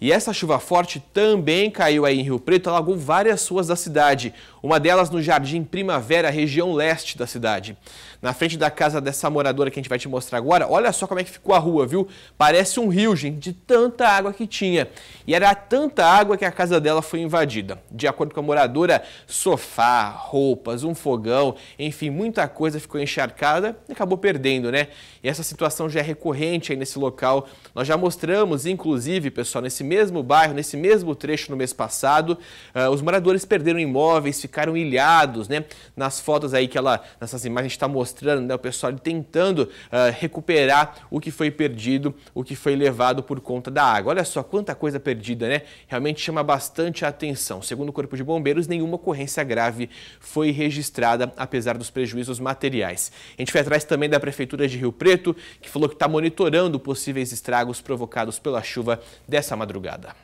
E essa chuva forte também caiu aí em Rio Preto, alagou várias ruas da cidade, uma delas no Jardim Primavera, região leste da cidade. Na frente da casa dessa moradora que a gente vai te mostrar agora, olha só como é que ficou a rua, viu? Parece um rio, gente, de tanta água que tinha. E era tanta água que a casa dela foi invadida. De acordo com a moradora, sofá, roupas, um fogão, enfim, muita coisa ficou encharcada e acabou perdendo, né? E essa situação já é recorrente aí nesse local. Nós já mostramos, inclusive, pessoal, nesse mesmo bairro, nesse mesmo trecho no mês passado, uh, os moradores perderam imóveis, ficaram ilhados, né? Nas fotos aí que ela, nessas imagens está mostrando, né? O pessoal tentando uh, recuperar o que foi perdido, o que foi levado por conta da água. Olha só quanta coisa perdida, né? Realmente chama bastante a atenção. Segundo o Corpo de Bombeiros, nenhuma ocorrência grave foi registrada, apesar dos prejuízos materiais. A gente foi atrás também da Prefeitura de Rio Preto, que falou que está monitorando possíveis estragos provocados pela chuva dessa madrugada madrugada.